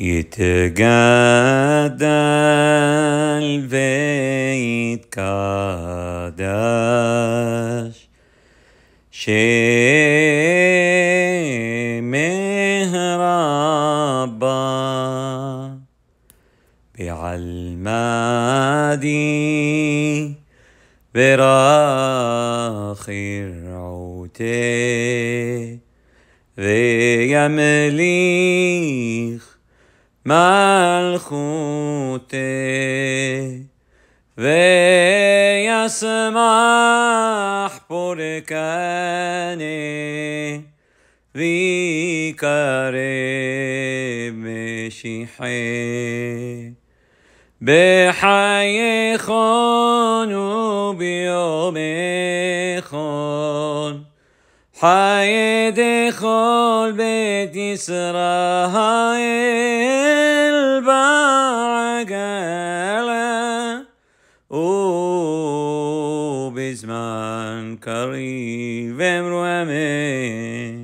יתגדל ויתקדש שמהרבה בעלמדי ורחיר עוטה וימליך מלכותי וישמח פורקני ויקרב משיחי בחייכון וביומכון خول بيت إسرائيل بعقله وبزمان قريب أمين